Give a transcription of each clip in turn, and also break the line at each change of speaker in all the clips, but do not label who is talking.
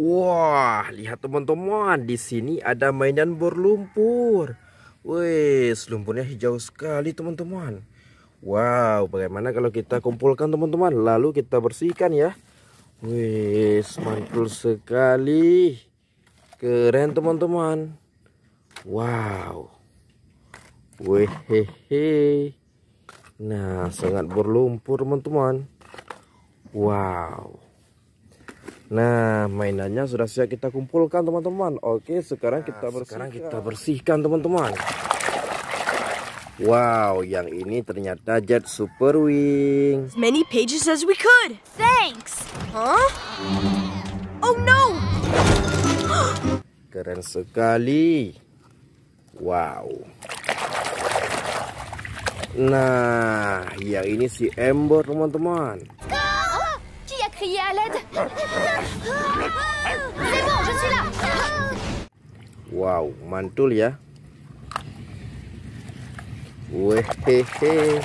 Wah, lihat teman-teman, di sini ada mainan berlumpur. Wes, lumpurnya hijau sekali, teman-teman. Wow, bagaimana kalau kita kumpulkan teman-teman, lalu kita bersihkan ya. Wes, mantul sekali. Keren, teman-teman. Wow. Wehehe. Nah, sangat berlumpur, teman-teman. Wow. Nah, mainannya sudah siap kita kumpulkan teman-teman. Oke, sekarang kita nah, bersihkan. Sekarang kita bersihkan teman-teman. Wow, yang ini ternyata jet super wing. As many pages as we could. Thanks. Huh? Oh no. Keren sekali. Wow. Nah, yang ini si Ember teman-teman crier à l'aide C'est bon, je suis là Waouh, mantul ya. Wehehe.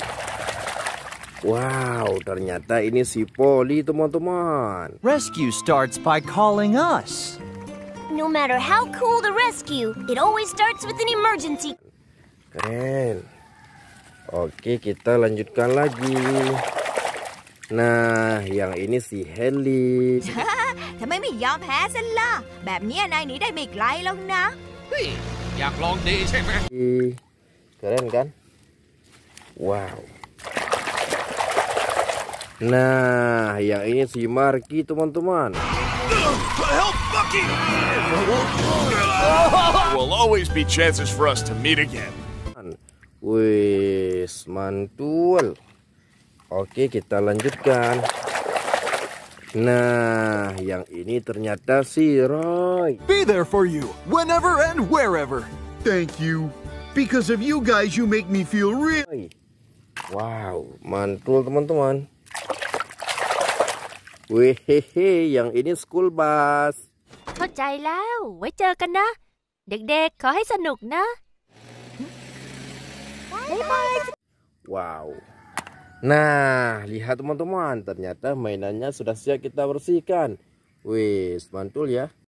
Wow, ternyata ini si Polly, teman-teman. Rescue starts by calling us. No matter how cool the rescue, it always starts with an emergency. Keren. Oke, kita lanjutkan lagi nah yang nah อย่างอินี่สีเฮนลี่ทำไมไม่ยอมแพ้ซะล่ะ แบบนี้นายหนีได้ไม่ไกลแล้วนะอยากลองดีใช่ไหมเกิดอะไรกันว้าว Nah, yang ini si kan? nah, Marki teman-teman. Will always be chances for us to meet again. Wis, mantul. Oke kita lanjutkan Nah, yang ini ternyata si Roy. Be there for you, whenever and wherever. Thank you. Because of you guys, you make me feel real. Wow, mantul teman-teman. Wehehe, yang ini school bus. Wow. Nah, lihat teman-teman, ternyata mainannya sudah siap kita bersihkan. Wih, mantul ya.